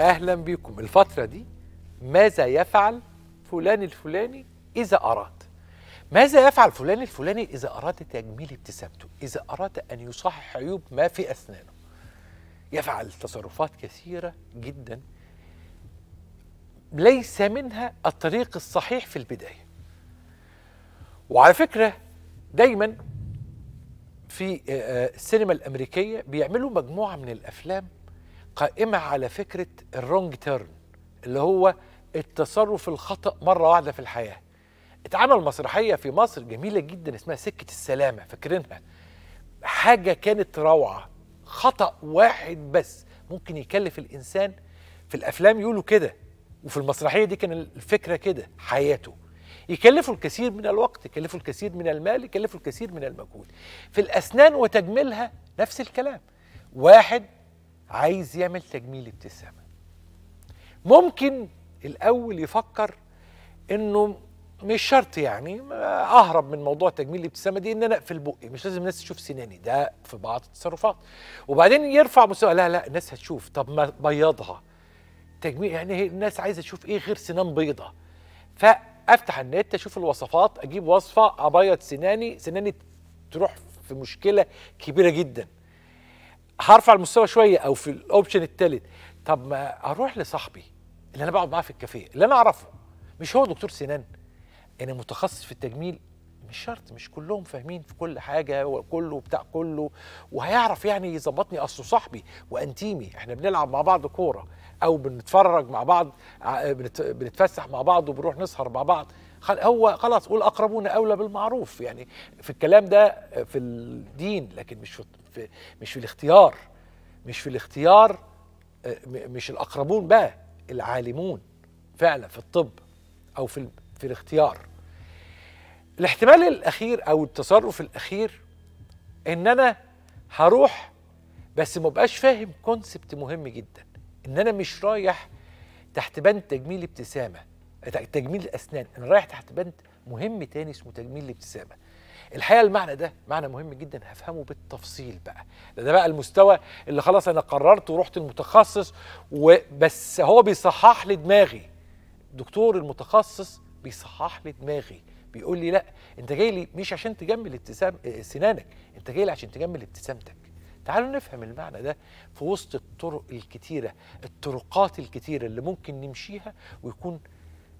أهلا بكم الفترة دي ماذا يفعل فلان الفلاني إذا أراد ماذا يفعل فلان الفلاني إذا أراد تجميل ابتسامته إذا أراد أن يصحح عيوب ما في أسنانه يفعل تصرفات كثيرة جدا ليس منها الطريق الصحيح في البداية وعلى فكرة دايما في آه، آه، السينما الأمريكية بيعملوا مجموعة من الأفلام قائمة على فكرة الرونج تيرن اللي هو التصرف الخطأ مرة واحدة في الحياة اتعمل مسرحية في مصر جميلة جدا اسمها سكة السلامة فاكرينها حاجة كانت روعة خطأ واحد بس ممكن يكلف الإنسان في الأفلام يقولوا كده وفي المسرحية دي كان الفكرة كده حياته يكلفوا الكثير من الوقت يكلفوا الكثير من المال يكلفوا الكثير من المجهود في الأسنان وتجميلها نفس الكلام واحد عايز يعمل تجميل ابتسامة ممكن الأول يفكر إنه مش شرط يعني اهرب من موضوع تجميل الابتسامه دي ان انا اقفل بقي مش لازم الناس تشوف سناني ده في بعض التصرفات وبعدين يرفع مستوى لا لا الناس هتشوف طب ما بيضها تجميل يعني الناس عايزه تشوف ايه غير سنان بيضه فافتح النت اشوف الوصفات اجيب وصفه ابيض سناني سناني تروح في مشكله كبيره جدا هرفع المستوى شويه او في الاوبشن الثالث طب ما اروح لصاحبي اللي انا بقعد معاه في الكافيه اللي انا اعرفه مش هو دكتور سنان انا متخصص في التجميل مش شرط مش كلهم فاهمين في كل حاجه وكله بتاع كله وهيعرف يعني يظبطني اصله صاحبي وانتيمي احنا بنلعب مع بعض كوره او بنتفرج مع بعض بنتفسح مع بعض وبنروح نسهر مع بعض هو خلاص قول اقربون اولى بالمعروف يعني في الكلام ده في الدين لكن مش في مش في الاختيار مش في الاختيار آه، مش الاقربون بقى العالمون فعلا في الطب او في في الاختيار الاحتمال الاخير او التصرف الاخير ان انا هروح بس ما بقاش فاهم كونسبت مهم جدا ان انا مش رايح تحت بند تجميل ابتسامه تجميل الاسنان انا رايح تحت بند مهم تاني اسمه تجميل الابتسامه الحقيقه المعنى ده معنى مهم جدا هفهمه بالتفصيل بقى ده, ده بقى المستوى اللي خلاص انا قررت ورحت المتخصص وبس هو بيصحح لي دماغي الدكتور المتخصص بيصحح لي دماغي بيقول لي لا انت جاي لي مش عشان تجمل ابتسام سنانك انت جاي لي عشان تجمل ابتسامتك تعالوا نفهم المعنى ده في وسط الطرق الكتيره الطرقات الكتيره اللي ممكن نمشيها ويكون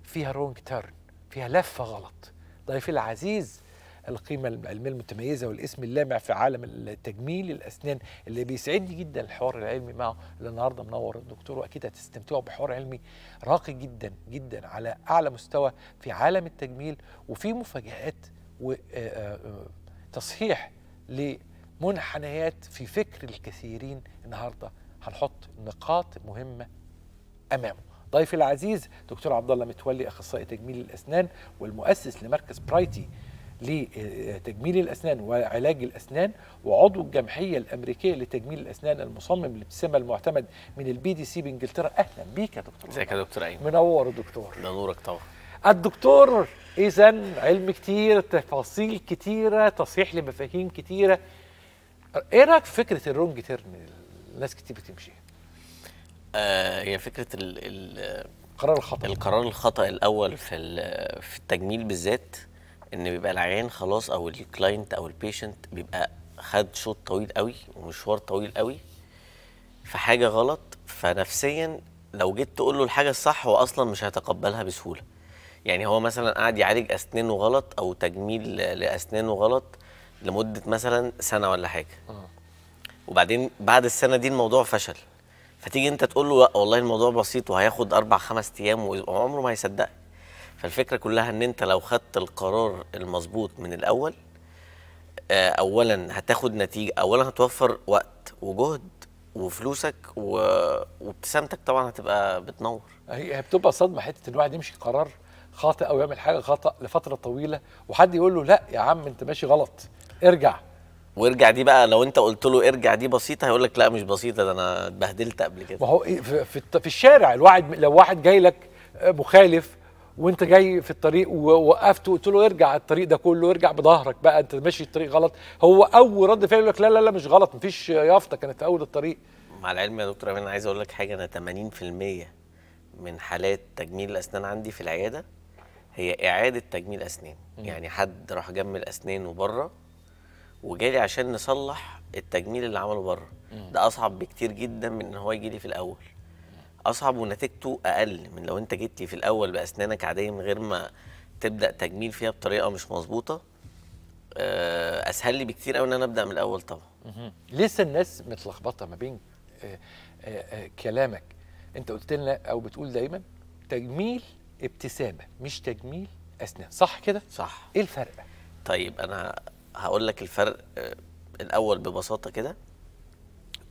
فيها رونج تيرن فيها لفه غلط ضيفي العزيز القيمه العلميه المتميزه والاسم اللامع في عالم التجميل الاسنان اللي بيسعدني جدا الحوار العلمي معه اللي النهارده منور الدكتور واكيد هتستمتعوا بحوار علمي راقي جدا جدا على اعلى مستوى في عالم التجميل وفي مفاجات وتصحيح لمنحنيات في فكر الكثيرين النهارده هنحط نقاط مهمه امامه ضيفي العزيز دكتور عبد الله متولي اخصائي تجميل الاسنان والمؤسس لمركز برايتي لتجميل الأسنان وعلاج الأسنان وعضو الجمعية الأمريكية لتجميل الأسنان المصمم الابتسامة المعتمد من البي دي سي بإنجلترا أهلا بيك يا دكتور ازيك يا دكتور أيمن منور دكتور نورك طبعا الدكتور إذا علم كتير تفاصيل كتيرة تصحيح لمفاهيم كتيرة إيه رأيك في فكرة الرونج تيرم الناس كتير بتمشيها؟ آه هي فكرة ال القرار الخطأ القرار الخطأ الأول في في التجميل بالذات ان بيبقى العيان خلاص او الكلاينت او البيشنت بيبقى خد شوط طويل قوي ومشوار طويل قوي في حاجه غلط فنفسيا لو جيت تقول له الحاجه الصح هو اصلا مش هيتقبلها بسهوله يعني هو مثلا قاعد يعالج اسنانه غلط او تجميل لاسنانه غلط لمده مثلا سنه ولا حاجه آه. وبعدين بعد السنه دي الموضوع فشل فتيجي انت تقول له لا والله الموضوع بسيط وهياخد اربع خمس ايام وعمره ما هيصدقك فالفكره كلها ان انت لو خدت القرار المظبوط من الاول آه، اولا هتاخد نتيجه اولا هتوفر وقت وجهد وفلوسك و... وابتسامتك طبعا هتبقى بتنور هي بتبقى صدمه حته ان الواحد يمشي قرار خاطئ او يعمل حاجه خطا لفتره طويله وحد يقول له لا يا عم انت ماشي غلط ارجع وارجع دي بقى لو انت قلت له ارجع دي بسيطه هيقول لك لا مش بسيطه ده انا اتبهدلت قبل كده ما هو إيه، في, في الشارع الواحد لو واحد جاي لك مخالف وانت جاي في الطريق ووقفته وقلت له ارجع الطريق ده كله ارجع بظهرك بقى انت ماشي الطريق غلط هو اول رد فعل يقول لك لا لا لا مش غلط مفيش يافطه كانت في اول الطريق مع العلم يا دكتور انا عايز اقول لك حاجه انا 80% من حالات تجميل الاسنان عندي في العياده هي اعاده تجميل اسنان يعني حد راح جمل اسنانه بره وجالي عشان نصلح التجميل اللي عمله بره ده اصعب بكتير جدا من ان هو يجي لي في الاول اصعب ونتيجته اقل من لو انت جيت لي في الاول باسنانك عاديه من غير ما تبدا تجميل فيها بطريقه مش مظبوطه آه، اسهل لي بكتير قوي ان انا ابدا من الاول طبعا لسه الناس متلخبطه ما بين آه، آه، كلامك انت قلت لنا او بتقول دايما تجميل ابتسامه مش تجميل اسنان صح كده صح ايه الفرق طيب انا هقول لك الفرق الاول ببساطه كده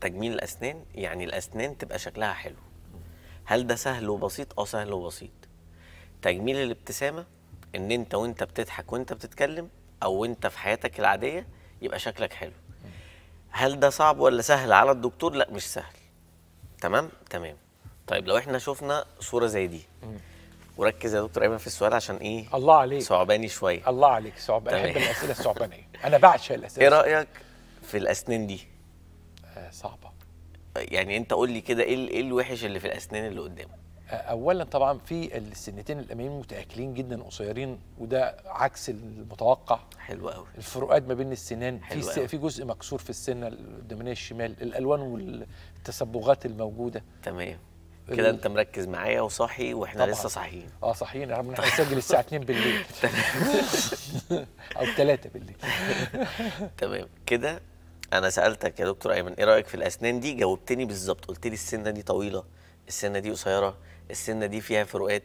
تجميل الاسنان يعني الاسنان تبقى شكلها حلو هل ده سهل وبسيط اه سهل وبسيط تجميل الابتسامه ان انت وانت بتضحك وانت بتتكلم او وانت في حياتك العاديه يبقى شكلك حلو هل ده صعب ولا سهل على الدكتور لا مش سهل تمام تمام طيب لو احنا شفنا صوره زي دي وركز يا دكتور ايمن في السؤال عشان ايه الله عليك صعباني شويه الله عليك صعب احب الاسئله الصعبانيه انا بعشق الاسئله ايه رايك في الاسنان دي آه، صعبه يعني انت قول لي كده ايه ايه الوحش اللي في الاسنان اللي قدامه اولا طبعا في السنتين الاماميين متاكلين جدا قصيرين وده عكس المتوقع حلو قوي الفروقات ما بين السنان حلو في في جزء مكسور في السنه القدامانيه الشمال الالوان والتصبغات الموجوده تمام كده انت مركز معايا وصاحي واحنا طبعاً. لسه صاحيين اه صاحيين احنا هنسجل الساعه 2 بالليل او 3 بالليل تمام كده انا سالتك يا دكتور ايمن ايه رايك في الاسنان دي جاوبتني بالظبط قلت لي السنه دي طويله السنه دي قصيره السنه دي فيها فروقات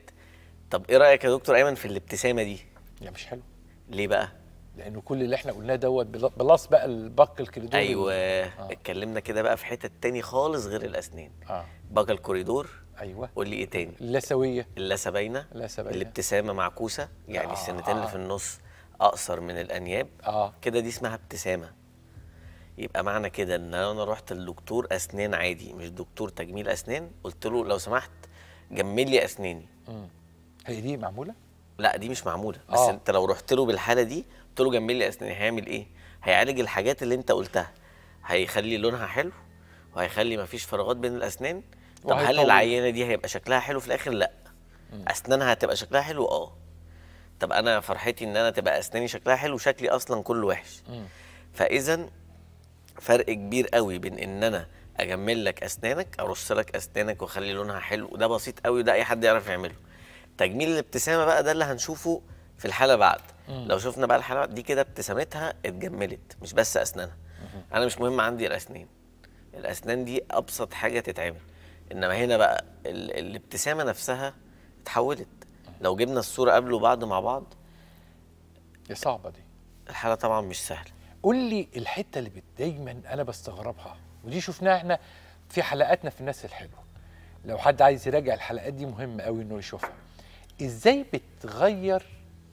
طب ايه رايك يا دكتور ايمن في الابتسامه دي لا مش حلو ليه بقى لانه كل اللي احنا قلناه دوت بلس بقى الباك الكريدور ايوه آه. اتكلمنا كده بقى في حتت تاني خالص غير الاسنان اه باك الكوريدور ايوه قول لي ايه تاني اللثويه اللثه باينه اللثه باينه الابتسامه معكوسه يعني آه. السنتين اللي في النص اقصر من الانياب اه كده دي اسمها ابتسامه يبقى معنى كده ان انا رحت لدكتور اسنان عادي مش دكتور تجميل اسنان قلت له لو سمحت جمل لي اسناني هي دي معموله لا دي مش معموله بس أوه. انت لو رحت له بالحاله دي قلت له جمل لي اسناني هيعمل ايه هيعالج الحاجات اللي انت قلتها هيخلي لونها حلو وهيخلي مفيش فراغات بين الاسنان طب هل العينه دي هيبقى شكلها حلو في الاخر لا مم. اسنانها هتبقى شكلها حلو اه طب انا فرحتي ان انا تبقى اسناني شكلها حلو شكلي اصلا كله وحش فاذا فرق كبير قوي بين ان انا اجمل لك اسنانك ارص لك اسنانك واخلي لونها حلو ده بسيط قوي ده اي حد يعرف يعمله تجميل الابتسامه بقى ده اللي هنشوفه في الحاله بعد مم. لو شفنا بقى الحاله دي كده ابتسامتها اتجملت مش بس اسنانها مم. انا مش مهم عندي الاسنان الاسنان دي ابسط حاجه تتعمل انما هنا بقى ال الابتسامه نفسها اتحولت لو جبنا الصوره قبل وبعد مع بعض دي صعبه دي الحاله طبعا مش سهله قول لي الحته اللي دايما انا بستغربها ودي شفناها احنا في حلقاتنا في الناس الحلوه لو حد عايز يراجع الحلقات دي مهم قوي انه يشوفها ازاي بتغير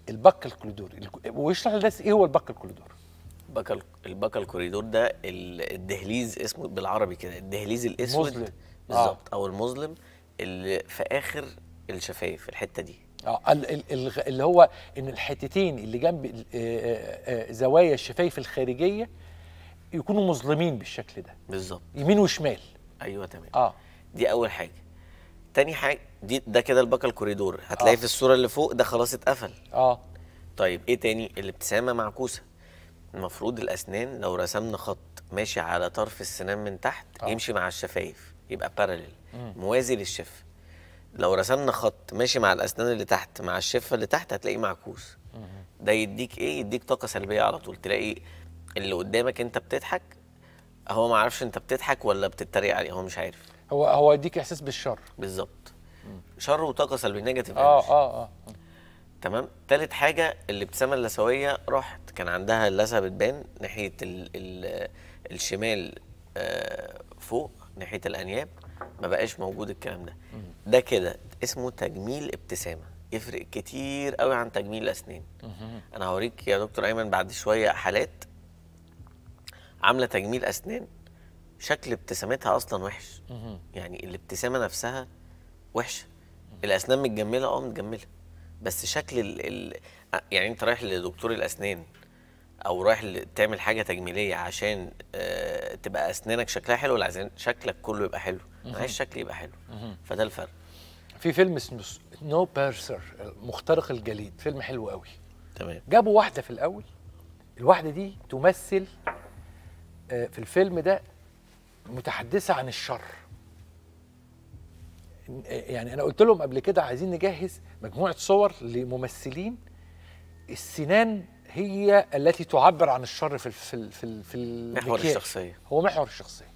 الباك الكوريدور ويشرح للناس ايه هو الباك الكوريدور الباك الباك الكوريدور ده الدهليز اسمه بالعربي كده الدهليز الاسود آه. بالظبط آه. او المظلم اللي في اخر الشفايف الحته دي اه اللي هو ان الحتتين اللي جنب آه، آه، آه، زوايا الشفايف الخارجيه يكونوا مظلمين بالشكل ده بالظبط يمين وشمال ايوه تمام اه دي اول حاجه تاني حاجه دي ده كده البكا الكوريدور هتلاقي آه. في الصوره اللي فوق ده خلاص اتقفل اه طيب ايه تاني الابتسامه معكوسه المفروض الاسنان لو رسمنا خط ماشي على طرف السنان من تحت آه. يمشي مع الشفايف يبقى بارلل موازي للشفه لو رسمنا خط ماشي مع الاسنان اللي تحت مع الشفه اللي تحت هتلاقيه معكوس ده يديك ايه يديك طاقه سلبيه على طول تلاقي اللي قدامك انت بتضحك هو ما عارفش انت بتضحك ولا بتتريق عليه هو مش عارف هو هو يديك احساس بالشر بالظبط شر وطاقه سلبيه نيجاتيف آه, اه اه تمام تالت حاجه الابتسامه اللثويه راحت كان عندها اللثه بتبان ناحيه الـ الـ الشمال آه فوق ناحيه الانياب ما بقاش موجود الكلام ده ده كده اسمه تجميل ابتسامه يفرق كتير قوي عن تجميل الاسنان انا هوريك يا دكتور ايمن بعد شويه حالات عامله تجميل اسنان شكل ابتسامتها اصلا وحش يعني الابتسامه نفسها وحشه الاسنان متجمله اه متجمله بس شكل ال... يعني انت رايح لدكتور الاسنان او رايح تعمل حاجه تجميليه عشان آه، تبقى اسنانك شكلها حلو ولا عشان شكلك كله يبقى حلو انا عايز شكلي يبقى حلو فده الفرق في فيلم اسمه سنو بيرسر مخترق الجليد فيلم حلو قوي تمام جابوا واحده في الاول الواحده دي تمثل آه، في الفيلم ده متحدثه عن الشر آه، يعني انا قلت لهم قبل كده عايزين نجهز مجموعه صور لممثلين السنان هي التي تعبر عن الشر في ال في الـ في, الـ في محور الشخصيه هو محور الشخصيه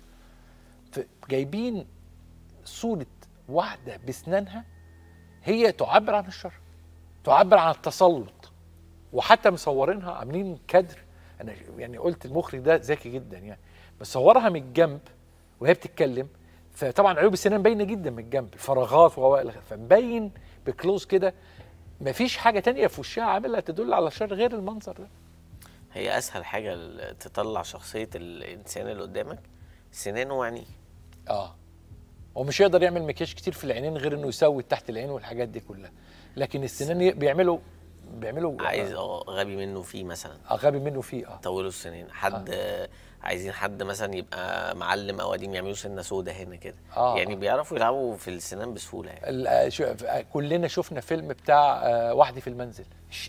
جايبين صورة واحدة بسنانها هي تعبر عن الشر تعبر عن التسلط وحتى مصورينها عاملين كادر انا يعني قلت المخرج ده ذكي جدا يعني مصورها من الجنب وهي بتتكلم فطبعا عيوب السنان باينه جدا من الجنب الفراغات و فمبين بكلوز كده مفيش حاجه تانية في وشها عاملها تدل على الشر غير المنظر ده هي اسهل حاجه تطلع شخصيه الانسان اللي قدامك سنانه وعينيه اه هو مش هيقدر يعمل مكياج كتير في العينين غير انه يسود تحت العين والحاجات دي كلها لكن السنان بيعملوا بيعملوا آه، عايز اه غبي منه فيه مثلا اه غبي منه فيه اه طولوا السنين حد آه. عايزين حد مثلا يبقى معلم او قديم يعملوا سنه سودة هنا كده آه. يعني بيعرفوا يلعبوا في السنان بسهوله يعني آه، آه، كلنا شفنا فيلم بتاع آه وحدي في المنزل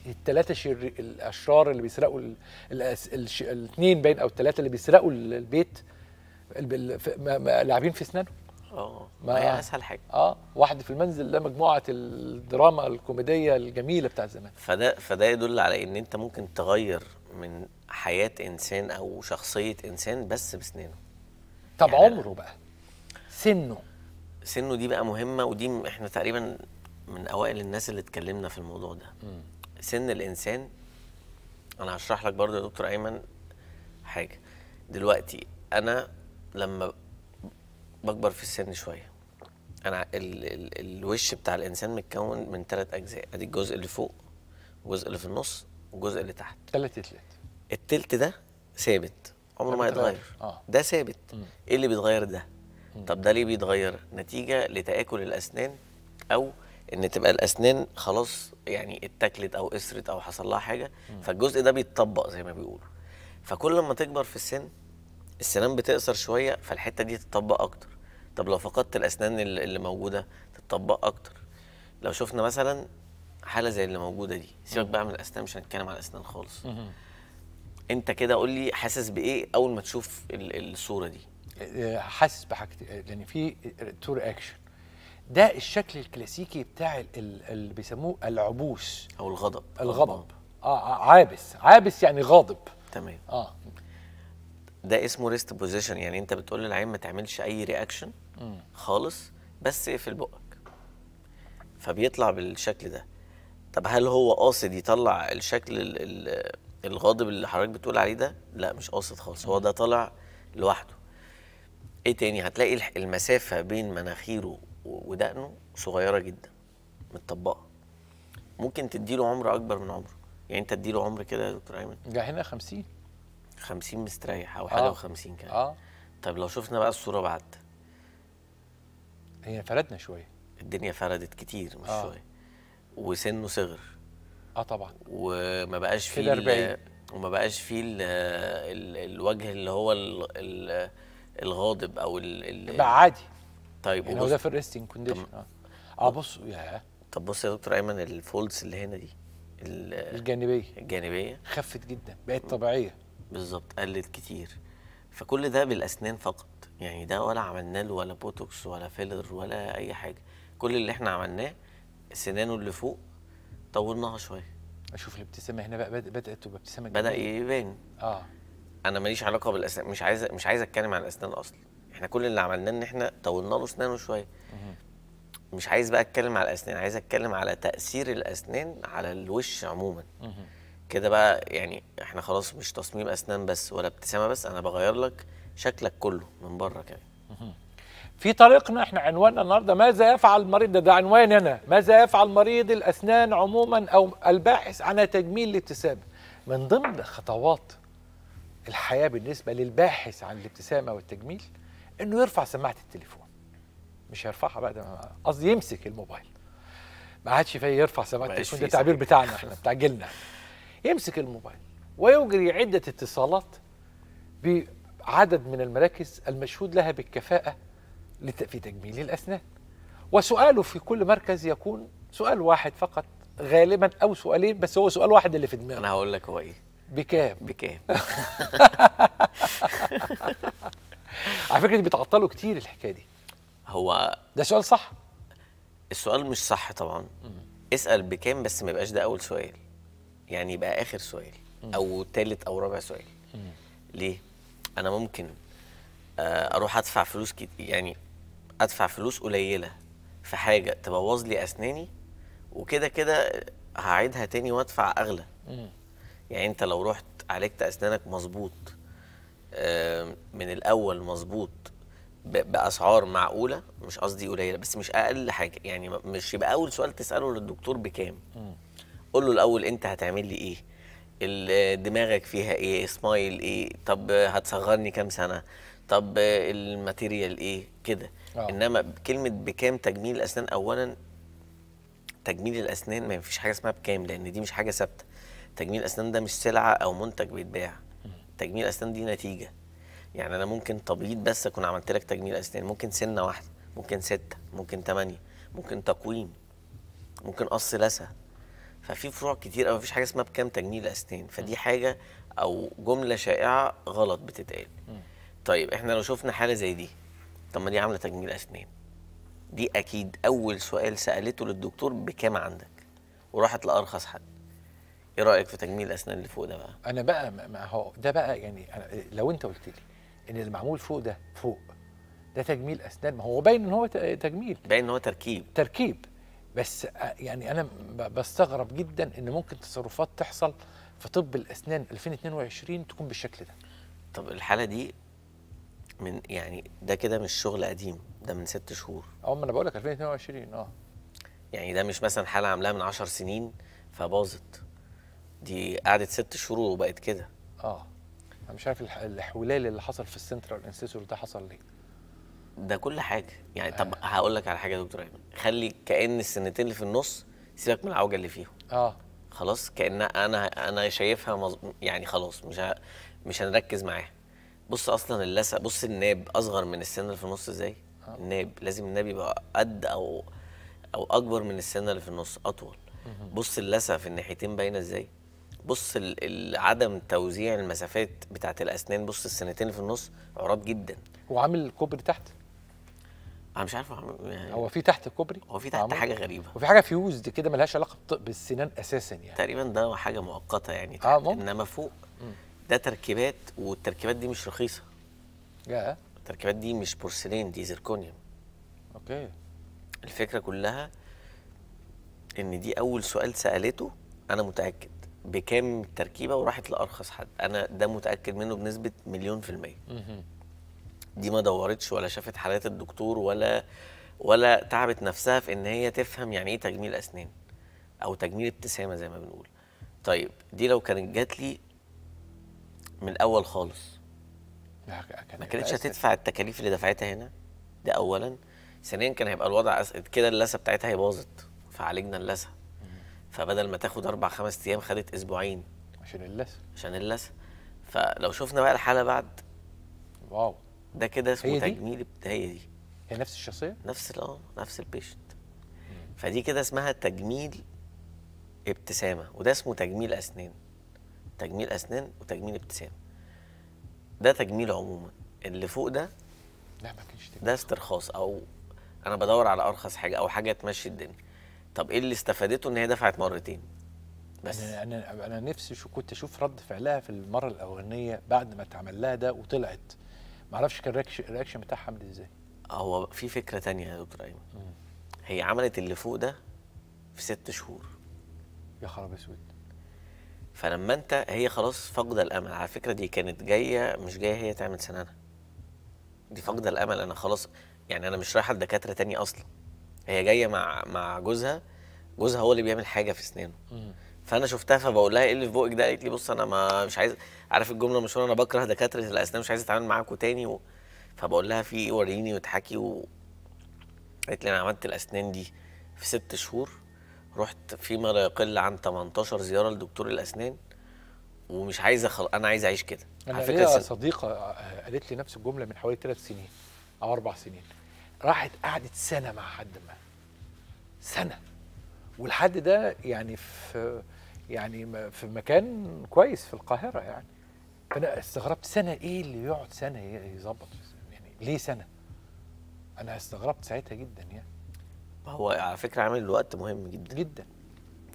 الثلاثه شر... الاشرار اللي بيسرقوا ال... الاثنين باين او الثلاثه اللي بيسرقوا البيت لاعبين في اسنانهم اه ما هي اسهل حاجه اه واحد في المنزل ده مجموعه الدراما الكوميديه الجميله بتاعت زمان فده فده يدل على ان انت ممكن تغير من حياه انسان او شخصيه انسان بس بسنانه طب يعني عمره بقى سنه سنه دي بقى مهمه ودي احنا تقريبا من اوائل الناس اللي اتكلمنا في الموضوع ده م. سن الانسان انا هشرح لك برضه يا دكتور ايمن حاجه دلوقتي انا لما بكبر في السن شويه انا ال ال الوش بتاع الانسان متكون من ثلاث اجزاء ادي الجزء اللي فوق الجزء اللي في النص والجزء اللي تحت ثلاث تلت التلت ده ثابت عمره ما هيتغير آه. ده ثابت ايه اللي بيتغير ده مم. طب ده ليه بيتغير نتيجه لتاكل الاسنان او ان تبقى الاسنان خلاص يعني اتاكلت او قصرت او حصل لها حاجه مم. فالجزء ده بيتطبق زي ما بيقولوا فكل ما تكبر في السن السنان بتقصر شويه فالحته دي تتطبق اكتر طب لو فقدت الاسنان اللي موجوده تتطبق اكتر لو شفنا مثلا حاله زي اللي موجوده دي سيبك بقى من الاسنان مش هنتكلم على الاسنان خالص انت كده قول لي حاسس بايه اول ما تشوف الصوره دي آه، آه، حاسس بحاجتين آه، لان في تو رياكشن ده الشكل الكلاسيكي بتاع اللي بيسموه العبوس او الغضب الغضب اه عابس عابس يعني غاضب تمام اه ده اسمه ريست بوزيشن يعني انت بتقول للعين ما تعملش اي رياكشن خالص بس اقفل بقك فبيطلع بالشكل ده طب هل هو قاصد يطلع الشكل الغاضب اللي حضرتك بتقول عليه ده لا مش قاصد خالص هو ده طالع لوحده ايه تاني هتلاقي المسافه بين مناخيره ودقنه صغيره جدا متطبقه ممكن تديله عمر اكبر من عمره يعني انت تديله عمر كده يا دكتور ايمن ده هنا 50 50 مستريح او آه. حاجه و50 كمان اه طب لو شفنا بقى الصوره بعد هي فردنا شويه الدنيا فردت كتير مش آه. شويه وسنه صغر اه طبعا وما بقاش فيه ال... وما بقاش فيه الوجه اللي هو الـ الـ الغاضب او الـ الـ بقى عادي طيب يعني هو ده في الريستنج كونديشن اه, آه بص يا طب بص يا دكتور ايمن الفولدز اللي هنا دي الجانبيه الجانبيه خفت جدا بقت طبيعيه بالظبط قلت كتير فكل ده بالاسنان فقط يعني ده ولا عملنا له ولا بوتوكس ولا فيلر ولا اي حاجه كل اللي احنا عملناه سنانه اللي فوق طولناها شويه اشوف الابتسامه هنا بقى بدات تبقى ابتسامه بدا يبان اه انا ماليش علاقه بالاسنان مش عايز مش عايز اتكلم عن الاسنان اصلا احنا كل اللي عملناه ان احنا طولنا له اسنانه شويه مش عايز بقى اتكلم على الاسنان عايز اتكلم على تاثير الاسنان على الوش عموما كده بقى يعني احنا خلاص مش تصميم اسنان بس ولا ابتسامه بس انا بغير لك شكلك كله من بره كمان في طريقنا احنا عنواننا النهارده ماذا يفعل المريض ده, ده عنوان انا ماذا يفعل مريض الاسنان عموما او الباحث عن تجميل الابتسامه من ضمن خطوات الحياه بالنسبه للباحث عن الابتسامه والتجميل انه يرفع سماعه التليفون مش هيرفعها بقى ده قصدي يمسك الموبايل ما عادش فيه يرفع سماعه التليفون ده تعبير بتاعنا احنا بتاع جيلنا يمسك الموبايل ويجري عدة اتصالات بعدد من المراكز المشهود لها بالكفاءة في تجميل الأسنان وسؤاله في كل مركز يكون سؤال واحد فقط غالبا أو سؤالين بس هو سؤال واحد اللي في دماغه أنا هقول لك هو إيه بكام بكام على فكرة دي بتعطله كتير الحكاية دي هو ده سؤال صح السؤال مش صح طبعا اسأل بكام بس ما يبقاش ده أول سؤال يعني يبقى اخر سؤال او ثالث او رابع سؤال ليه انا ممكن آه، اروح ادفع فلوس كت... يعني ادفع فلوس قليله في حاجه تبوظ لي اسناني وكده كده هعيدها تاني وادفع اغلى يعني انت لو رحت عالجت اسنانك مظبوط من الاول مظبوط باسعار معقوله مش قصدي قليله بس مش اقل حاجه يعني مش يبقى اول سؤال تساله للدكتور بكام قول له الاول انت هتعمل لي ايه دماغك فيها ايه سمايل ايه طب هتصغرني كام سنه طب الماتيريال ايه كده آه. انما كلمه بكام تجميل الاسنان اولا تجميل الاسنان ما فيش حاجه اسمها بكام لان دي مش حاجه ثابته تجميل الاسنان ده مش سلعه او منتج بيتباع تجميل الاسنان دي نتيجه يعني انا ممكن تبييض بس اكون عملت لك تجميل اسنان ممكن سنه واحده ممكن سته ممكن ثمانيه ممكن تقويم ممكن قص لثه ففي فروع كتير او مفيش حاجه اسمها بكام تجميل اسنان فدي حاجه او جمله شائعه غلط بتتقال طيب احنا لو شفنا حاله زي دي طب ما دي عامله تجميل اسنان دي اكيد اول سؤال سالته للدكتور بكام عندك وراحت لارخص حد ايه رايك في تجميل الاسنان اللي فوق ده بقى انا بقى ما هو ده بقى يعني أنا لو انت قلت لي ان اللي معمول فوق ده فوق ده تجميل اسنان ما هو باين ان هو تجميل باين ان هو تركيب تركيب بس آه، يعني انا بستغرب جدا ان ممكن تصرفات تحصل في طب الاسنان 2022 تكون بالشكل ده طب الحاله دي من يعني ده كده مش شغل قديم ده من ست شهور اه ما انا بقول لك 2022 اه يعني ده مش مثلا حاله عاملاها من 10 سنين فباظت دي قعدت ست شهور وبقت كده اه انا مش عارف الاحولال اللي حصل في السنترال انسيسور ده حصل ليه ده كل حاجه يعني طب آه. هقول لك على حاجه يا دكتور ايمن خلي كان السنتين اللي في النص سيبك من العوجه اللي فيهم اه خلاص كان انا انا شايفها مز... يعني خلاص مش ه... مش هنركز معاها بص اصلا اللسع بص الناب اصغر من السنه اللي في النص ازاي آه. الناب لازم الناب يبقى قد او او اكبر من السنه اللي في النص اطول بص اللسع في الناحيتين باينه ازاي بص عدم توزيع المسافات بتاعت الاسنان بص السنتين اللي في النص عراب جدا وعامل كوبري تحت انا مش عارف يعني هو في تحت كوبري هو في تحت حاجه غريبه وفي حاجه فيوزد كده ملهاش علاقه بالسنان اساسا يعني تقريبا ده حاجه مؤقته يعني آه ممكن. انما فوق ده تركيبات والتركيبات دي مش رخيصه يا التركيبات دي مش بورسلين دي زيركونيوم اوكي الفكره كلها ان دي اول سؤال سالته انا متاكد بكام التركيبه وراحت لارخص حد انا ده متاكد منه بنسبه مليون في الميه دي ما دورتش ولا شافت حالات الدكتور ولا ولا تعبت نفسها في ان هي تفهم يعني ايه تجميل اسنان او تجميل ابتسامه زي ما بنقول طيب دي لو كانت جات لي من الاول خالص ما كانتش هتدفع التكاليف اللي دفعتها هنا ده اولا ثانيا كان هيبقى الوضع كده اللثه بتاعتها هي باظت فعالجنا اللثه فبدل ما تاخد اربع خمس ايام خدت اسبوعين عشان اللثه عشان اللثه فلو شفنا بقى الحاله بعد واو ده كده اسمه تجميل هي دي هي نفس الشخصيه نفس اه نفس البيشنت فدي كده اسمها تجميل ابتسامه وده اسمه تجميل اسنان تجميل اسنان وتجميل ابتسامه ده تجميل عموما اللي فوق ده لا ما كانش ده استرخاص او انا بدور على ارخص حاجه او حاجه تمشي الدنيا طب ايه اللي استفادته ان هي دفعت مرتين بس انا انا, أنا نفسي شو كنت اشوف رد فعلها في المره الاولانيه بعد ما اتعمل لها ده وطلعت معرفش كان الرياكشن بتاعها عامل ازاي هو في فكره تانية يا دكتور ايمن هي عملت اللي فوق ده في ست شهور يا خراب اسود فلما انت هي خلاص فاقده الامل على فكره دي كانت جايه مش جايه هي تعمل سنانها دي فاقده الامل انا خلاص يعني انا مش رايحه لدكاتره تاني اصلا هي جايه مع مع جوزها جوزها هو اللي بيعمل حاجه في اسنانه فانا شفتها فبقول لها ايه اللي في بوقك ده قالت لي بص انا ما مش عايز عارف الجمله المشهوره انا بكره دكاتره الاسنان مش عايز اتعامل معاكم تاني و... فبقول لها في ايه وريني واضحكي و... قالت لي انا عملت الاسنان دي في ست شهور رحت فيما لا يقل عن 18 زياره لدكتور الاسنان ومش عايز خل... انا عايز اعيش كده على فكره سن... صديقه قالت لي نفس الجمله من حوالي ثلاث سنين او اربع سنين راحت قعدت سنه مع حد ما سنه والحد ده يعني في يعني في مكان كويس في القاهره يعني فانا استغربت سنه ايه اللي يقعد سنه يظبط يعني ليه سنه انا استغربت ساعتها جدا يعني هو على فكره عامل الوقت مهم جدا جدا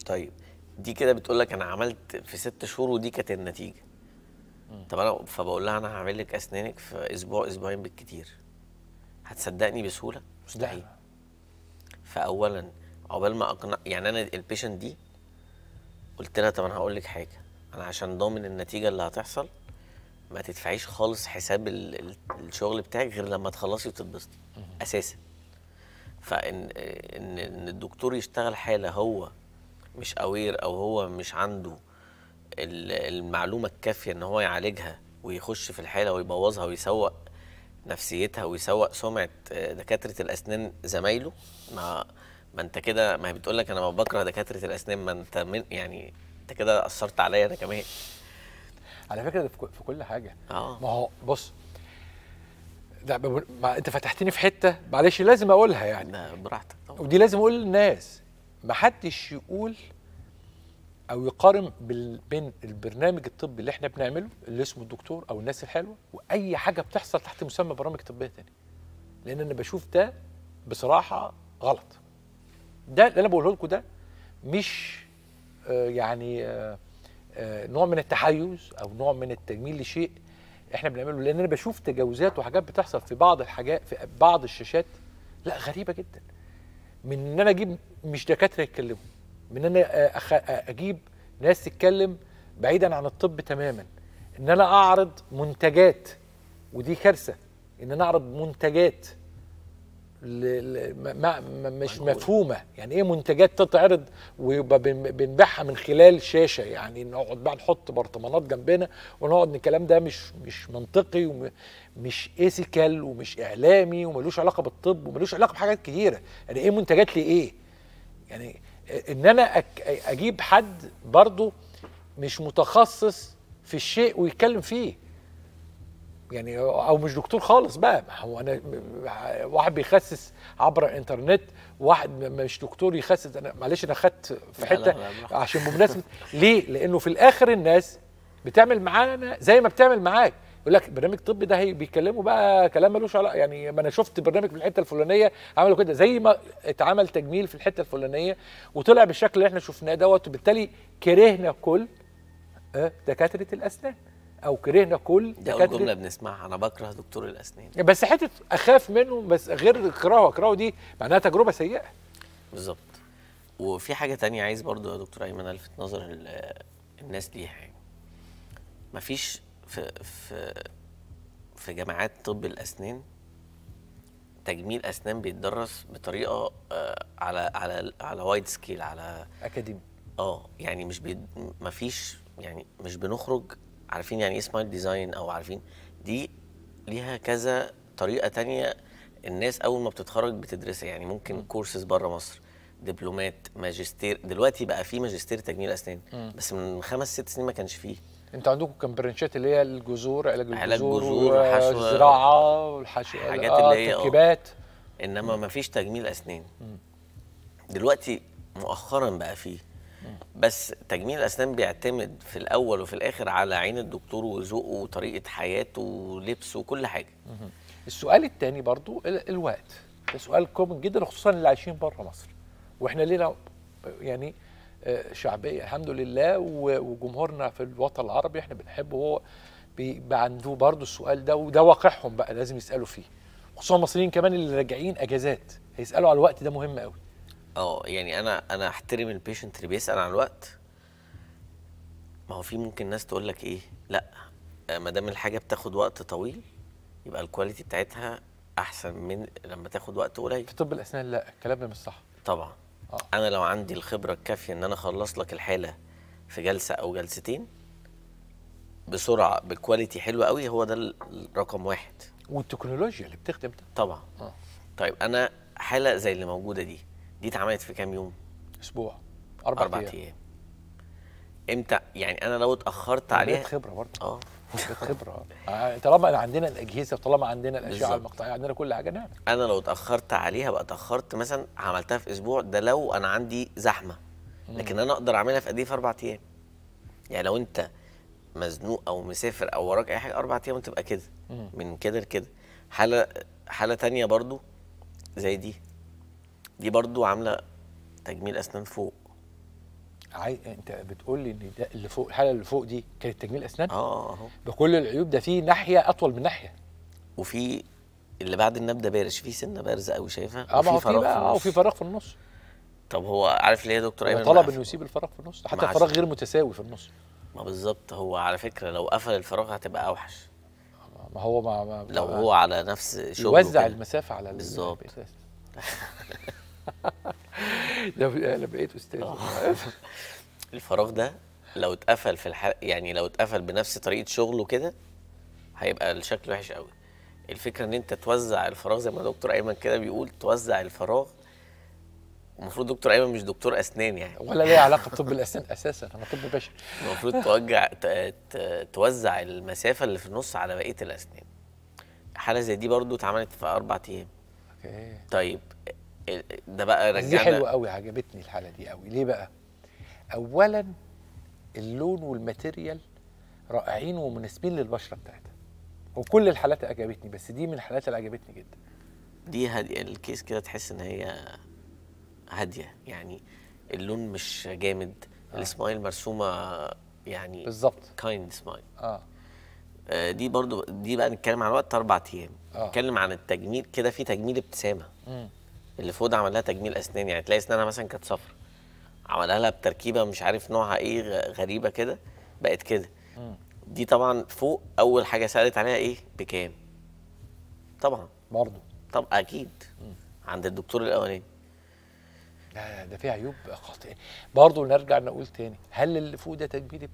طيب دي كده بتقول لك انا عملت في ست شهور ودي كانت النتيجه م. طب انا فبقول لها انا هعمل لك اسنانك في اسبوع اسبوعين بالكتير هتصدقني بسهوله مستحيل فاولا عقبال ما اقنع يعني انا البيشنت دي قلت لها طب انا هقول لك حاجه انا عشان ضامن النتيجه اللي هتحصل ما تدفعيش خالص حساب الشغل بتاعك غير لما تخلصي وتتبسطي اساسا فان ان ان الدكتور يشتغل حاله هو مش اوير او هو مش عنده المعلومه الكافيه ان هو يعالجها ويخش في الحاله ويبوظها ويسوق نفسيتها ويسوق سمعه آه، دكاتره الاسنان زمايله ما ما انت كده ما هي بتقول لك انا ما بكره دكاتره الاسنان ما انت من يعني انت كده اثرت عليا انا كمان على فكره ده في كل حاجه اه ما هو بص ده ما انت فتحتني في حته معلش لازم اقولها يعني لا براحتك ودي لازم اقول للناس ما حدش يقول او يقارن بين البرنامج الطبي اللي احنا بنعمله اللي اسمه الدكتور او الناس الحلوه واي حاجه بتحصل تحت مسمى برامج طبيه ثانيه لان انا بشوف ده بصراحه غلط ده اللي انا بقوله لكم ده مش آه، يعني آه، آه، نوع من التحيز او نوع من التجميل لشيء احنا بنعمله لان انا بشوف تجاوزات وحاجات بتحصل في بعض الحاجات في بعض الشاشات لا غريبه جدا من ان انا اجيب مش دكاتره يتكلموا من ان انا اجيب ناس تتكلم بعيدا عن الطب تماما ان انا اعرض منتجات ودي كارثه ان انا اعرض منتجات مش مفهومه يعني ايه منتجات تتعرض ويبقى بنبيعها من خلال شاشه يعني نقعد بقى نحط برطمانات جنبنا ونقعد الكلام ده مش مش منطقي ومش ايثيكال ومش اعلامي وملوش علاقه بالطب وملوش علاقه بحاجات كتيره يعني ايه منتجات ايه يعني ان انا اجيب حد برضه مش متخصص في الشيء ويتكلم فيه يعني او مش دكتور خالص بقى ما هو انا واحد بيخسس عبر الانترنت واحد مش دكتور يخسس انا معلش انا خدت في حته عشان بمناسبه ليه؟ لانه في الاخر الناس بتعمل معانا زي ما بتعمل معاك يقول لك برنامج طبي ده بيتكلموا بقى كلام ملوش علاقه يعني ما انا شفت برنامج في الحته الفلانيه عملوا كده زي ما اتعمل تجميل في الحته الفلانيه وطلع بالشكل اللي احنا شفناه دوت وبالتالي كرهنا كل آه، دكاتره الاسنان او كرهنا كل دي جمله بنسمعها انا بكره دكتور الاسنان بس حته اخاف منه بس غير اكرهه كراهه دي معناها تجربه سيئه بالظبط وفي حاجه تانية عايز برضو يا دكتور ايمن الفت نظر الناس ليها يعني مفيش في في في جامعات طب الاسنان تجميل اسنان بيتدرس بطريقه آه، على على على وايد سكيل على اكاديمي اه يعني مش مفيش يعني مش بنخرج عارفين يعني ايه سمايل ديزاين او عارفين دي ليها كذا طريقه تانية الناس اول ما بتتخرج بتدرسها يعني ممكن كورسز بره مصر دبلومات ماجستير دلوقتي بقى في ماجستير تجميل اسنان بس من خمس ست سنين ما كانش فيه انتوا عندكم كان برانشات اللي هي الجذور علاج الجذور علاج الجذور والزراعه والحشو الحاجات آه، اللي هي آه. التركيبات انما ما فيش تجميل اسنان دلوقتي مؤخرا بقى فيه بس تجميل الاسنان بيعتمد في الاول وفي الاخر على عين الدكتور وذوقه وطريقه حياته ولبسه وكل حاجه السؤال الثاني برضو الوقت ده سؤال كومن جدا خصوصا اللي عايشين بره مصر واحنا لينا يعني آه، شعبيه الحمد لله وجمهورنا في الوطن العربي احنا بنحبه هو بيبقى عنده برضه السؤال ده وده واقعهم بقى لازم يسالوا فيه خصوصا المصريين كمان اللي راجعين اجازات هيسالوا على الوقت ده مهم قوي اه يعني انا انا احترم البيشنت اللي بيسال عن الوقت ما هو في ممكن ناس تقول لك ايه لا آه، ما دام الحاجه بتاخد وقت طويل يبقى الكواليتي بتاعتها احسن من لما تاخد وقت قليل في طب الاسنان لا الكلام ده مش صح طبعا أوه. انا لو عندي الخبره الكافيه ان انا اخلص لك الحاله في جلسه او جلستين بسرعه بكواليتي حلوه قوي هو ده الرقم واحد والتكنولوجيا اللي بتخدم ده طبعا أوه. طيب انا حاله زي اللي موجوده دي دي اتعملت في كام يوم؟ اسبوع اربع, أربع ايام امتى يعني انا لو اتاخرت عليها خبره برضه اه خبره آه، طالما عندنا الاجهزه وطالما عندنا الاشعه المقطعيه عندنا كل حاجه نعمل انا لو اتاخرت عليها بقى اتاخرت مثلا عملتها في اسبوع ده لو انا عندي زحمه لكن انا اقدر اعملها في قد ايه في اربع ايام يعني لو انت مزنوق او مسافر او وراك اي حاجه اربع ايام تبقى كده من كده لكده حاله حاله ثانيه برضو زي دي دي برضو عامله تجميل اسنان فوق عاي... انت بتقول لي ان ده اللي فوق الحاله اللي فوق دي كانت تجميل اسنان اه, آه،, آه. بكل العيوب ده في ناحيه اطول من ناحيه وفي اللي بعد النبده بارش في سنه بارزه قوي شايفها اه وفي فراغ في النص وفي فراغ في النص طب هو عارف ليه يا دكتور ايمن طلب انه يسيب الفراغ في النص حتى الفراغ غير متساوي في النص ما بالظبط هو على فكره لو قفل الفراغ هتبقى اوحش ما هو ما, ما لو هو على نفس شغله يوزع المسافه على بالظبط ده انا بقيت استاذ الفراغ ده لو اتقفل في الح... يعني لو اتقفل بنفس طريقه شغله كده هيبقى الشكل وحش قوي الفكره ان انت توزع الفراغ زي ما دكتور ايمن كده بيقول توزع الفراغ المفروض دكتور ايمن مش دكتور اسنان يعني ولا ليه علاقه بطب الاسنان اساسا انا طب بشري المفروض توجع توزع المسافه اللي في النص على بقيه الاسنان حاله زي دي برضو اتعملت في اربع ايام اوكي طيب إيه، ده بقى رجعنا دي حلوه قوي عجبتني الحاله دي قوي ليه بقى اولا اللون والماتيريال رائعين ومناسبين للبشره بتاعتها وكل الحالات عجبتني بس دي من الحالات اللي عجبتني جدا دي هادية الكيس كده تحس ان هي هاديه يعني اللون مش جامد آه. السمايل مرسومه يعني بالظبط كايند آه. سمايل اه دي برضو دي بقى نتكلم على وقت اربع ايام آه. نتكلم عن التجميل كده في تجميل ابتسامه مم. اللي فوق ده عمل لها تجميل اسنان يعني تلاقي اسنانها مثلا كانت صفرا عملها لها بتركيبه مش عارف نوعها ايه غريبه كده بقت كده دي طبعا فوق اول حاجه سالت عليها ايه بكام طبعا برضه طب اكيد عند الدكتور الاولاني لا ده في عيوب خاطئه برضه نرجع نقول تاني هل اللي فوق ده تجميل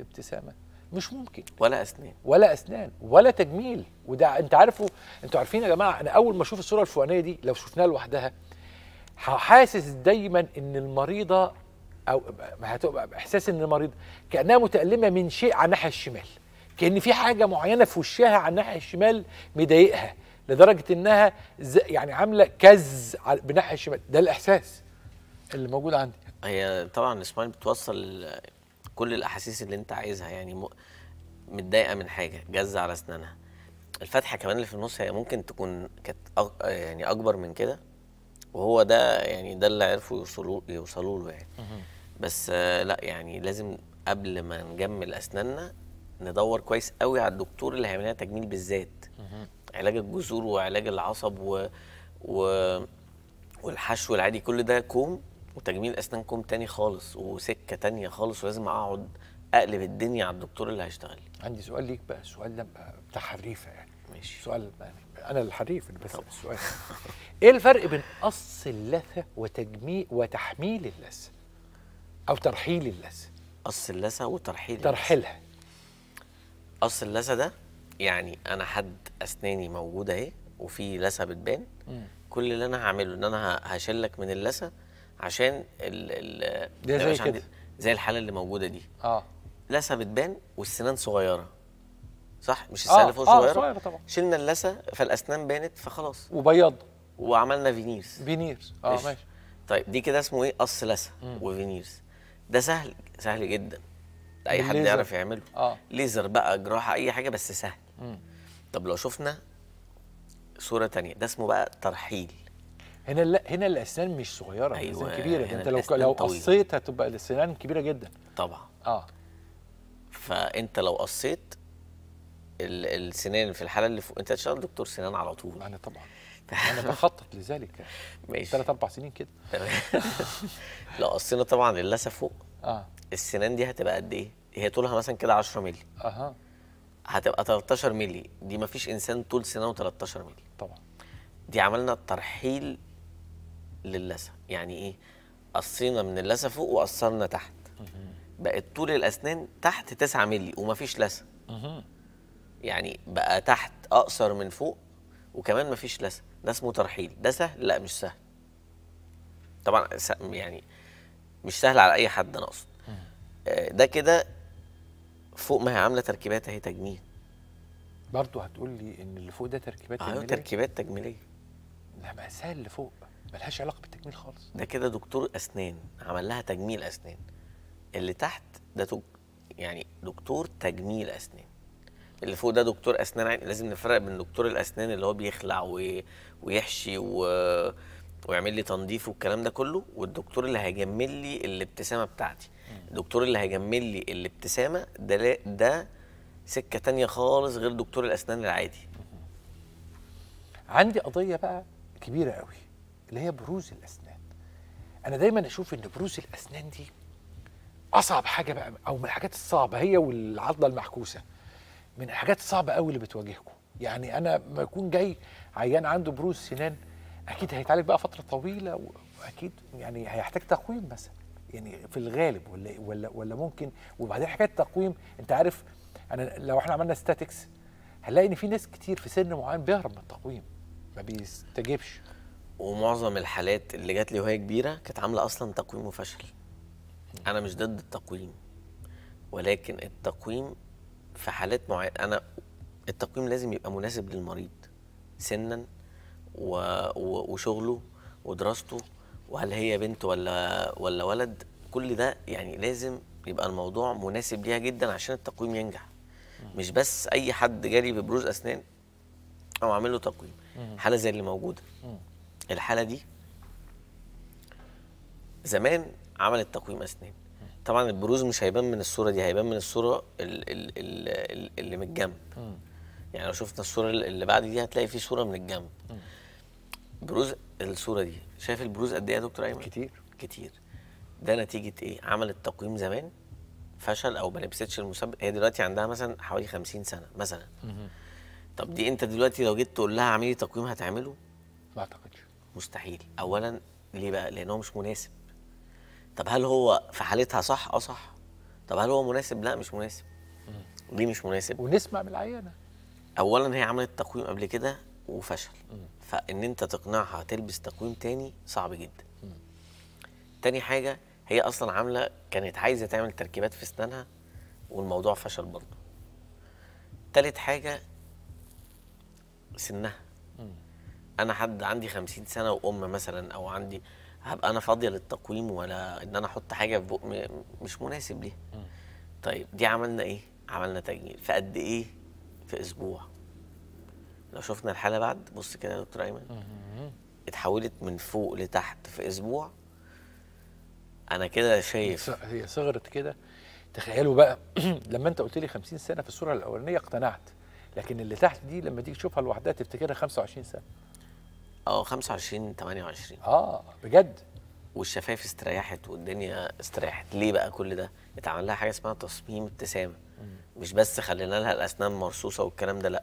ابتسامه مش ممكن ولا اسنان ولا اسنان ولا تجميل وده انت عارفه انتوا عارفين يا جماعه انا اول ما اشوف الصوره الفوقانيه دي لو شفناها لوحدها حاسس دايما ان المريضه او هتبقى احساس ان المريضه كانها متالمه من شيء على الناحيه الشمال كان في حاجه معينه في وشها على الناحيه الشمال مضايقها لدرجه انها يعني عامله كز بالناحيه الشمال ده الاحساس اللي موجود عندي هي طبعا اسماعيل بتوصل كل الاحاسيس اللي انت عايزها يعني متضايقه من حاجه جزه على اسنانها الفتحه كمان اللي في النص هي ممكن تكون كانت أغ... يعني اكبر من كده وهو ده يعني ده اللي عرفوا يوصلوا يوصلوا له يعني بس آه، لا يعني لازم قبل ما نجمل اسناننا ندور كويس قوي على الدكتور اللي هيعمل لنا تجميل بالذات علاج الجذور وعلاج العصب و... و... والحشو العادي كل ده كوم وتجميل اسنانكم تاني خالص وسكه تانيه خالص ولازم اقعد اقلب الدنيا على الدكتور اللي هيشتغل لي عندي سؤال ليك بقى السؤال ده بتاع حريفه يعني ماشي سؤال انا الحريف اللي بسال السؤال ايه الفرق بين قص اللثه وتجميل وتحميل اللثه او ترحيل اللثه قص اللثه وترحيل ترحيلها قص اللثه ده يعني انا حد اسناني موجوده اهي وفي لثه بتبان كل اللي انا هعمله ان انا هشيلك من اللثه عشان ال ال ده زي كده زي الحاله اللي موجوده دي اه لسه بتبان والسنان صغيره صح مش آه. السنان آه اللي فوق آه صغيره صغيره طبعا شلنا اللثه فالاسنان بانت فخلاص وبيض وعملنا فينيرز فينيرز اه ماشي طيب دي كده اسمه ايه قص لثه وفينيرز ده سهل سهل جدا اي حد يعرف يعمله آه. ليزر بقى جراحه اي حاجه بس سهل مم. طب لو شفنا صوره تانية ده اسمه بقى ترحيل هنا لا هنا الاسنان مش صغيره أيوة الاسنان كبيره انت لو لو قصيت هتبقى الاسنان كبيره جدا طبعا اه فانت لو قصيت السنان في الحاله اللي فوق انت هتشتغل دكتور سنان على طول انا طبعا انا بخطط لذلك ماشي ثلاث اربع سنين كده لو قصينا طبعا اللثه فوق اه السنان دي هتبقى قد ايه؟ هي طولها مثلا كده 10 مللي اها هتبقى 13 مللي دي ما فيش انسان طول سنانه 13 مللي طبعا دي عملنا ترحيل للثه يعني ايه قصينا من اللثه فوق وقصرنا تحت بقت طول الاسنان تحت 9 مللي ومفيش لثه يعني بقى تحت اقصر من فوق وكمان مفيش لثه ده اسمه ترحيل ده سهل لا مش سهل طبعا يعني مش سهل على اي حد انا اقصد آه، ده كده فوق ما هي عامله تركيبات اهي تجميل برضه هتقول لي ان اللي فوق ده تركيبات أيوة، تجميليه ايوه تركيبات تجميليه لا ما سهل اللي فوق ملهاش علاقه بالتجميل خالص ده كده دكتور اسنان عمل لها تجميل اسنان اللي تحت ده تج... يعني دكتور تجميل اسنان اللي فوق ده دكتور اسنان عين يعني لازم نفرق بين دكتور الاسنان اللي هو بيخلع و... ويحشي و... ويعمل لي تنظيف والكلام ده كله والدكتور اللي هيجمل لي الابتسامه بتاعتي الدكتور اللي هيجمل لي الابتسامه ده ده سكه تانية خالص غير دكتور الاسنان العادي عندي قضيه بقى كبيره قوي اللي هي بروز الاسنان انا دايما اشوف ان بروز الاسنان دي اصعب حاجه بقى او من الحاجات الصعبه هي والعضله المحكوسه من الحاجات الصعبه قوي اللي بتواجهكم يعني انا ما يكون جاي عيان عنده بروز سنان اكيد هيتعالج بقى فتره طويله واكيد يعني هيحتاج تقويم مثلا يعني في الغالب ولا ولا ولا ممكن وبعدين حكايه التقويم انت عارف انا لو احنا عملنا ستاتكس هنلاقي ان في ناس كتير في سن معين بيهرب من التقويم ما بيستجبش ومعظم الحالات اللي جات لي وهي كبيره كانت عامله اصلا تقويم وفشل انا مش ضد التقويم ولكن التقويم في حالات معينه انا التقويم لازم يبقى مناسب للمريض سنا و... و... وشغله ودراسته وهل هي بنت ولا ولا ولد كل ده يعني لازم يبقى الموضوع مناسب ليها جدا عشان التقويم ينجح مش بس اي حد جالي ببروز اسنان او عامل له تقويم حاله زي اللي موجوده الحاله دي زمان عملت تقويم اسنان طبعا البروز مش هيبان من الصوره دي هيبان من الصوره اللي من الجنب يعني لو شفنا الصوره اللي بعد دي هتلاقي في صوره من الجنب بروز الصوره دي شايف البروز قد ايه يا دكتور ايمن كتير كتير ده نتيجه ايه عمل التقويم زمان فشل او ما لبستش المسبب هي دلوقتي عندها مثلا حوالي 50 سنه مثلا طب دي انت دلوقتي لو جيت تقول لها اعملي تقويم هتعمله لا طبعا مستحيل اولا ليه بقى لان هو مش مناسب طب هل هو في حالتها صح اه صح طب هل هو مناسب لا مش مناسب ليه مش مناسب ونسمع من العيانه اولا هي عملت تقويم قبل كده وفشل فان انت تقنعها تلبس تقويم تاني صعب جدا تاني حاجه هي اصلا عامله كانت عايزه تعمل تركيبات في اسنانها والموضوع فشل برضه تالت حاجه سنها انا حد عندي 50 سنه وام مثلا او عندي هبقى انا فاضيه للتقويم ولا ان انا احط حاجه في بق مش مناسب ليها طيب دي عملنا ايه عملنا تجميل في قد ايه في اسبوع لو شفنا الحاله بعد بص كده يا دكتور ايمن اتحولت من فوق لتحت في اسبوع انا كده شايف هي صغرت كده تخيلوا بقى لما انت قلت لي 50 سنه في الصوره الاولانيه اقتنعت لكن اللي تحت دي لما تيجي تشوفها لوحدها تفتكرها 25 سنه اه 25 28 اه بجد والشفايف استريحت والدنيا استريحت ليه بقى كل ده اتعمل لها حاجه اسمها تصميم ابتسامه مش بس خلينا لها الاسنان مرصوصه والكلام ده لا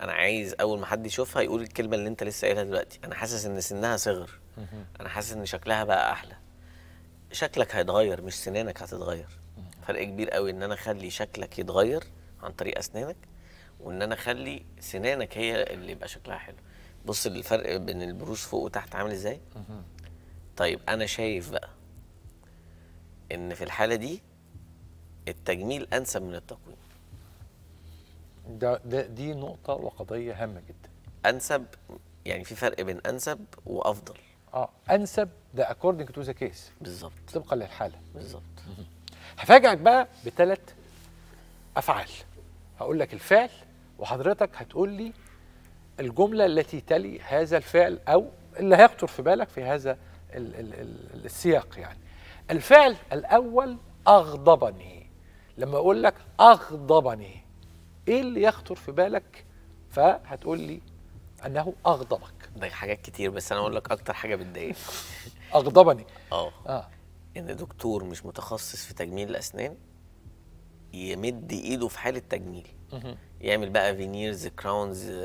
انا عايز اول ما حد يشوفها يقول الكلمه اللي انت لسه قايلها دلوقتي انا حاسس ان سنها صغر انا حاسس ان شكلها بقى احلى شكلك هيتغير مش سنانك هتتغير فرق كبير قوي ان انا اخلي شكلك يتغير عن طريق اسنانك وان انا اخلي سنانك هي اللي يبقى شكلها حلو بص الفرق بين البروز فوق وتحت عامل ازاي طيب انا شايف بقى ان في الحاله دي التجميل انسب من التقويم ده, ده دي نقطه وقضيه هامه جدا انسب يعني في فرق بين انسب وافضل اه انسب ده اكوردنج تو ذا كيس بالظبط طبقا للحاله بالظبط هفاجئك بقى بثلاث افعال هقول لك الفعل وحضرتك هتقول لي الجملة التي تلي هذا الفعل أو اللي هيخطر في بالك في هذا الـ الـ الـ السياق يعني الفعل الأول أغضبني لما أقول لك أغضبني إيه اللي يخطر في بالك فهتقول لي أنه أغضبك ده حاجات كتير بس أنا أقول لك أكتر حاجة بتضايق أغضبني أوه. آه إن دكتور مش متخصص في تجميل الأسنان يمد إيده في حالة تجميل يعمل بقى فينيرز كراونز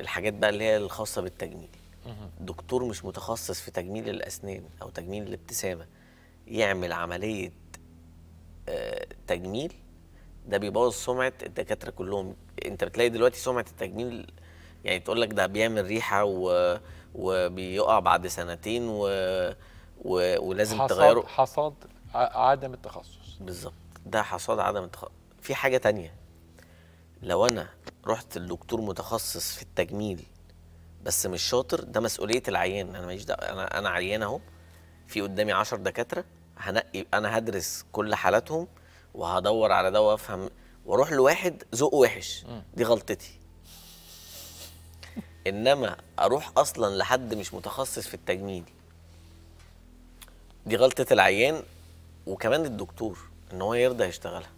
الحاجات بقى اللي هي الخاصه بالتجميل دكتور مش متخصص في تجميل الاسنان او تجميل الابتسامه يعمل عمليه آه، تجميل ده بيبوظ سمعه الدكاتره كلهم انت بتلاقي دلوقتي سمعه التجميل يعني تقول لك ده بيعمل ريحه و... وبيقع بعد سنتين و... و... ولازم حصاد تغيره حصاد عدم التخصص بالظبط ده حصاد عدم التخصص في حاجه تانية لو انا رحت لدكتور متخصص في التجميل بس مش شاطر ده مسؤوليه العيان انا ماليش دعوه انا انا عيان اهو في قدامي 10 دكاتره هنقي انا هدرس كل حالاتهم وهدور على ده وافهم واروح لواحد ذوقه وحش دي غلطتي انما اروح اصلا لحد مش متخصص في التجميل دي غلطه العيان وكمان الدكتور ان هو يرضى يشتغلها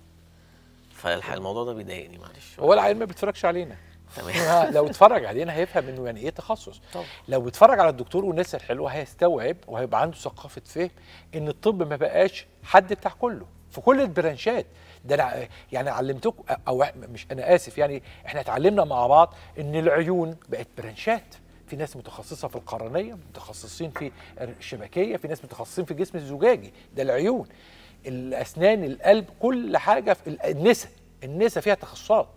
فالموضوع ده بيضايقني معلش هو العيال ما بيتفرجش علينا تمام لو اتفرج علينا هيفهم انه يعني ايه تخصص طبعا. لو اتفرج على الدكتور والناس الحلوه هيستوعب وهيبقى عنده ثقافه فهم ان الطب ما بقاش حد بتاع كله في كل البرانشات ده انا يعني علمتكم او مش انا اسف يعني احنا اتعلمنا مع بعض ان العيون بقت برانشات في ناس متخصصة في القرنية متخصصين في الشبكية في ناس متخصصين في الجسم الزجاجي ده العيون الاسنان القلب كل حاجه في النسا النسا فيها تخصصات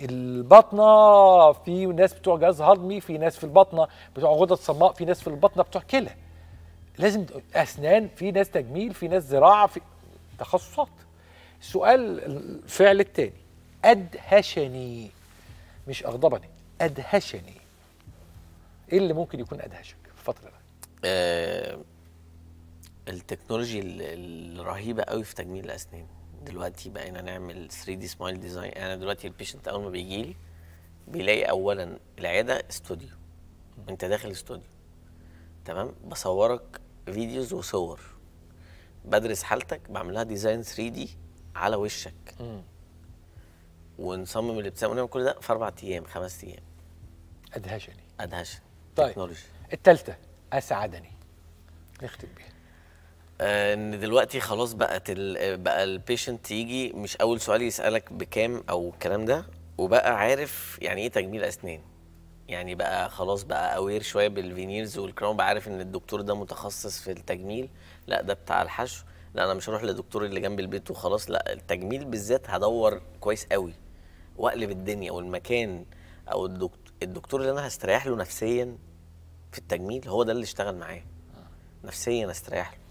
البطنه في ناس بتوع جهاز هضمي في ناس في البطنه بتوع غدد صماء في ناس في البطنه بتوع كلى لازم اسنان في ناس تجميل في ناس زراعه في تخصصات السؤال الفعل الثاني ادهشني مش اغضبني ادهشني ايه اللي ممكن يكون ادهشك في الفتره دي؟ آه، التكنولوجي الرهيبه قوي في تجميل الاسنان دلوقتي بقينا نعمل 3 دي سمايل ديزاين انا دلوقتي البيشنت اول ما بيجي لي بيلاقي اولا العياده استوديو انت داخل استوديو تمام بصورك فيديوز وصور بدرس حالتك بعملها ديزاين 3 دي على وشك ونصمم الابتسامه ونعمل كل ده في اربع ايام خمس ايام ادهشني ادهشني طيب التالتة اسعدني نختم بيها آه، ان دلوقتي خلاص بقت آه، بقى البيشنت يجي مش اول سؤال يسالك بكام او الكلام ده وبقى عارف يعني ايه تجميل اسنان يعني بقى خلاص بقى اوير شويه بالفينيرز والكراون بقى عارف ان الدكتور ده متخصص في التجميل لا ده بتاع الحشو لا انا مش هروح للدكتور اللي جنب البيت وخلاص لا التجميل بالذات هدور كويس قوي واقلب الدنيا والمكان او الدكتور اللي انا هستريح له نفسيا في التجميل هو ده اللي اشتغل معاه آه. نفسيا استريح له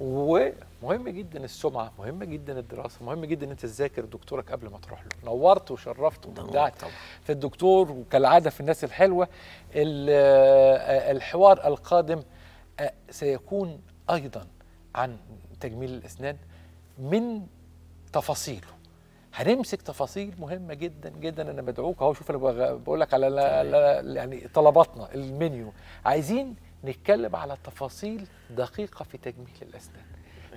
ومهم جدا السمعه مهم جدا الدراسه مهم جدا ان انت تذاكر دكتورك قبل ما تروح له نورت وشرفت وابدعت في الدكتور وكالعاده في الناس الحلوه آه، الحوار القادم آه، سيكون ايضا عن تجميل الاسنان من تفاصيله هنمسك تفاصيل مهمه جدا جدا انا بدعوك اهو شوف انا بقول لك على لا لا يعني طلباتنا المنيو عايزين نتكلم على تفاصيل دقيقة في تجميل الأسنان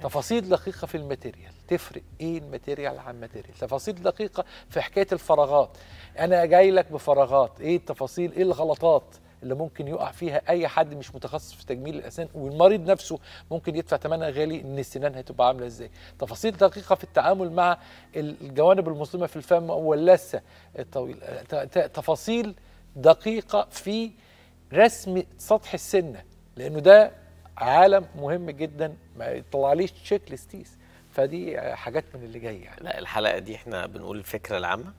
تفاصيل دقيقة في الماتيريال تفرق ايه الماتيريال عن ماتيريال تفاصيل دقيقة في حكاية الفراغات انا جاي لك بفراغات ايه التفاصيل ايه الغلطات اللي ممكن يقع فيها اي حد مش متخصص في تجميل الاسنان والمريض نفسه ممكن يدفع ثمنها غالي ان السنان هتبقى عامله ازاي تفاصيل دقيقه في التعامل مع الجوانب المظلمه في الفم واللثه الطويله تفاصيل دقيقه في رسم سطح السنه لانه ده عالم مهم جدا ما يطلعليش تشيك ليستيس فدي حاجات من اللي جايه يعني. لا الحلقه دي احنا بنقول الفكره العامه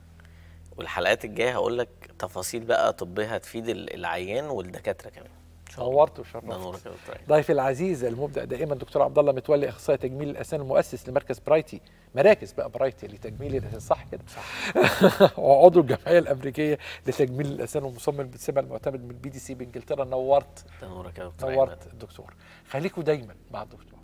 والحلقات الجايه هقول لك تفاصيل بقى طبيه هتفيد العيان والدكاتره كمان نورت وشرفت طيب. ضيفي العزيز المبدع دائما دكتور عبد الله متولي اخصائي تجميل الاسنان المؤسس لمركز برايتي مراكز بقى برايتي لتجميل الاسنان صح كده صح وعضو الجمعيه الامريكيه لتجميل الاسنان ومصمم بالسمع المعتمد من البي دي سي بانجلترا نورت طيب. نورك يا دكتور نورت الدكتور خليكوا دايما مع الدكتور